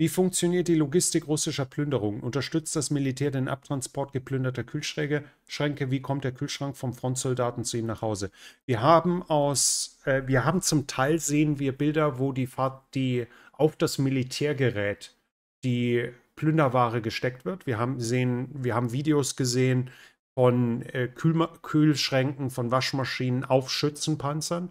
Wie funktioniert die Logistik russischer Plünderungen? Unterstützt das Militär den Abtransport geplünderter Kühlschränke? Schränke, wie kommt der Kühlschrank vom Frontsoldaten zu ihm nach Hause? Wir haben aus, äh, wir haben zum Teil sehen wir Bilder, wo die Fahrt, die auf das Militärgerät die Plünderware gesteckt wird. Wir haben sehen, wir haben Videos gesehen von äh, Kühlschränken, von Waschmaschinen auf Schützenpanzern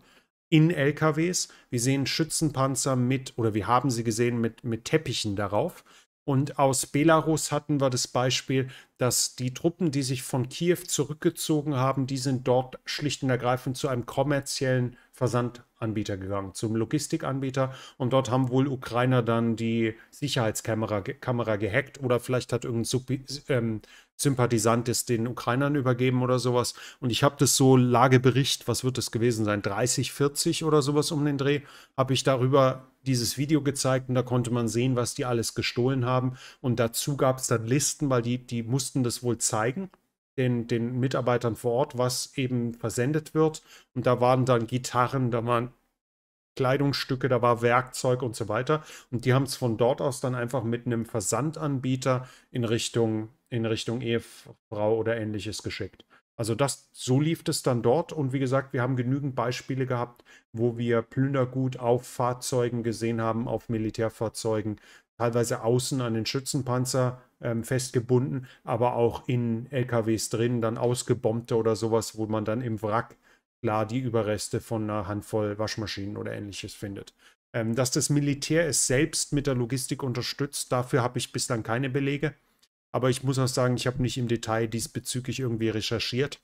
in LKWs. Wir sehen Schützenpanzer mit, oder wir haben sie gesehen, mit, mit Teppichen darauf. Und aus Belarus hatten wir das Beispiel, dass die Truppen, die sich von Kiew zurückgezogen haben, die sind dort schlicht und ergreifend zu einem kommerziellen Versandanbieter gegangen, zum Logistikanbieter. Und dort haben wohl Ukrainer dann die Sicherheitskamera Kamera gehackt oder vielleicht hat irgendein Sub ähm, Sympathisant es den Ukrainern übergeben oder sowas. Und ich habe das so Lagebericht, was wird das gewesen sein, 30, 40 oder sowas um den Dreh, habe ich darüber dieses Video gezeigt und da konnte man sehen, was die alles gestohlen haben. Und dazu gab es dann Listen, weil die, die mussten das wohl zeigen den, den Mitarbeitern vor Ort, was eben versendet wird. Und da waren dann Gitarren, da waren Kleidungsstücke, da war Werkzeug und so weiter. Und die haben es von dort aus dann einfach mit einem Versandanbieter in Richtung, in Richtung Ehefrau oder ähnliches geschickt. Also das, so lief es dann dort. Und wie gesagt, wir haben genügend Beispiele gehabt, wo wir Plündergut auf Fahrzeugen gesehen haben, auf Militärfahrzeugen, teilweise außen an den Schützenpanzer ähm, festgebunden, aber auch in LKWs drin, dann ausgebombte oder sowas, wo man dann im Wrack klar die Überreste von einer Handvoll Waschmaschinen oder ähnliches findet. Ähm, dass das Militär es selbst mit der Logistik unterstützt, dafür habe ich bislang keine Belege. Aber ich muss auch sagen, ich habe nicht im Detail diesbezüglich irgendwie recherchiert.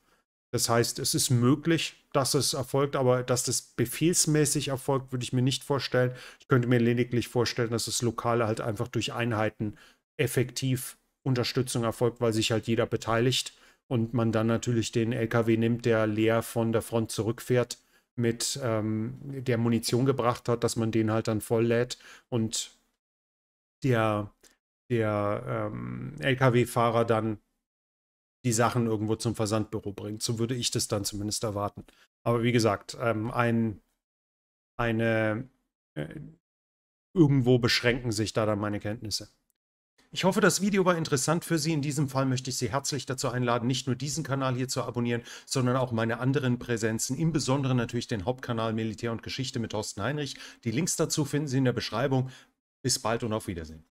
Das heißt, es ist möglich, dass es erfolgt, aber dass das befehlsmäßig erfolgt, würde ich mir nicht vorstellen. Ich könnte mir lediglich vorstellen, dass es lokal halt einfach durch Einheiten effektiv Unterstützung erfolgt, weil sich halt jeder beteiligt und man dann natürlich den LKW nimmt, der leer von der Front zurückfährt, mit ähm, der Munition gebracht hat, dass man den halt dann voll lädt und der, der ähm, LKW-Fahrer dann die Sachen irgendwo zum Versandbüro bringt. So würde ich das dann zumindest erwarten. Aber wie gesagt, ähm, ein, eine äh, irgendwo beschränken sich da dann meine Kenntnisse. Ich hoffe, das Video war interessant für Sie. In diesem Fall möchte ich Sie herzlich dazu einladen, nicht nur diesen Kanal hier zu abonnieren, sondern auch meine anderen Präsenzen, im Besonderen natürlich den Hauptkanal Militär und Geschichte mit Thorsten Heinrich. Die Links dazu finden Sie in der Beschreibung. Bis bald und auf Wiedersehen.